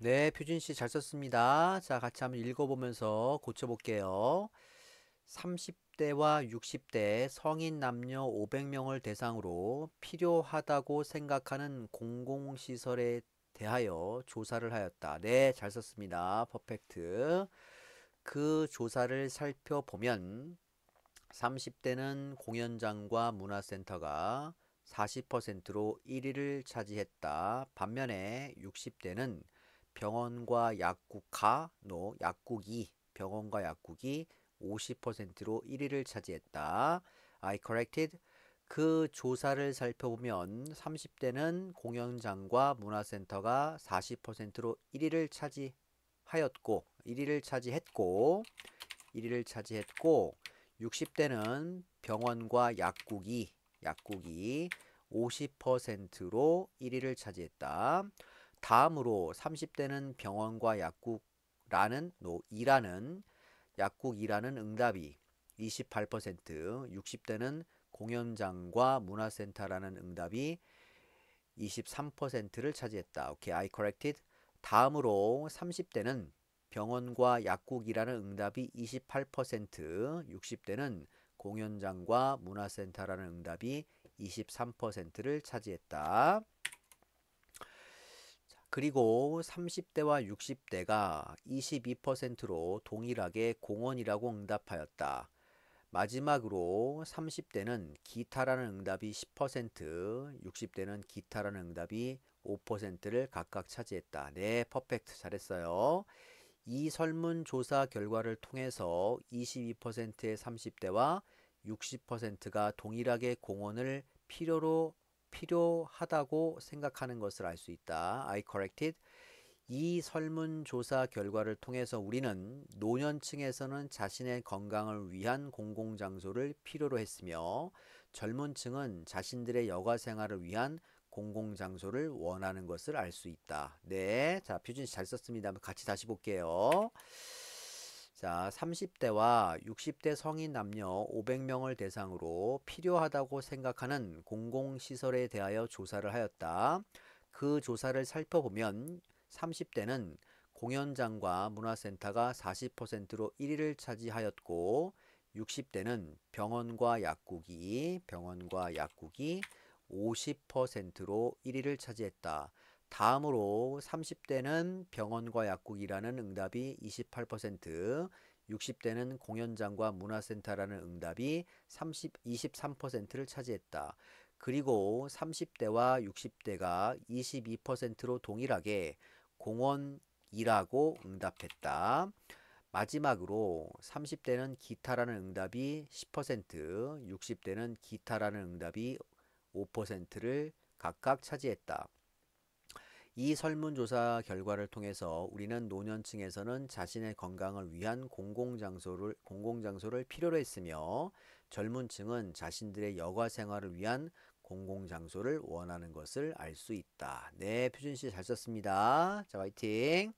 네, 표준씨 잘 썼습니다. 자, 같이 한번 읽어보면서 고쳐볼게요. 30대와 60대 성인 남녀 500명을 대상으로 필요하다고 생각하는 공공시설에 대하여 조사를 하였다. 네, 잘 썼습니다. 퍼펙트. 그 조사를 살펴보면 30대는 공연장과 문화센터가 40%로 1위를 차지했다. 반면에 60대는 병원과 약국가노 약국이 병원과 약국이 50%로 1위를 차지했다. I corrected. 그 조사를 살펴보면 30대는 공연장과 문화센터가 40%로 1위를 차지하였고 1위를 차지했고 1위를 차지했고 60대는 병원과 약국이 약국이 50%로 1위를 차지했다. 다음으로 30대는 병원과 약국라는 노 이라는 약국이라는 응답이 28%, 60대는 공연장과 문화센터라는 응답이 23%를 차지했다. 오케이, I corrected. 다음으로 30대는 병원과 약국이라는 응답이 28%, 60대는 공연장과 문화센터라는 응답이 23%를 차지했다. 그리고 30대와 60대가 22%로 동일하게 공원이라고 응답하였다. 마지막으로 30대는 기타라는 응답이 10%, 60대는 기타라는 응답이 5%를 각각 차지했다. 네, 퍼펙트. 잘했어요. 이 설문조사 결과를 통해서 22%의 30대와 60%가 동일하게 공원을 필요로 필요하다고 생각하는 것을 알 수 있다. I corrected. 이 설문조사 결과를 통해서 우리는 노년층에서는 자신의 건강을 위한 공공장소를 필요로 했으며 젊은 층은 자신들의 여가 생활을 위한 공공장소를 원하는 것을 알 수 있다. 네. 자, 표준 잘 썼습니다. 같이 다시 볼게요. 자, 30대와 60대 성인 남녀 500명을 대상으로 필요하다고 생각하는 공공시설에 대하여 조사를 하였다. 그 조사를 살펴보면 30대는 공연장과 문화센터가 40%로 1위를 차지하였고 60대는 병원과 약국이 병원과 약국이 50%로 1위를 차지했다. 다음으로 30대는 병원과 약국이라는 응답이 28%, 60대는 공연장과 문화센터라는 응답이 30, 23%를 차지했다. 그리고 30대와 60대가 22%로 동일하게 공원이라고 응답했다. 마지막으로 30대는 기타라는 응답이 10%, 60대는 기타라는 응답이 5%를 각각 차지했다. 이 설문조사 결과를 통해서 우리는 노년층에서는 자신의 건강을 위한 공공장소를, 공공장소를 필요로 했으며 젊은 층은 자신들의 여가 생활을 위한 공공장소를 원하는 것을 알 수 있다. 네, 표준 씨잘 썼습니다. 자, 화이팅!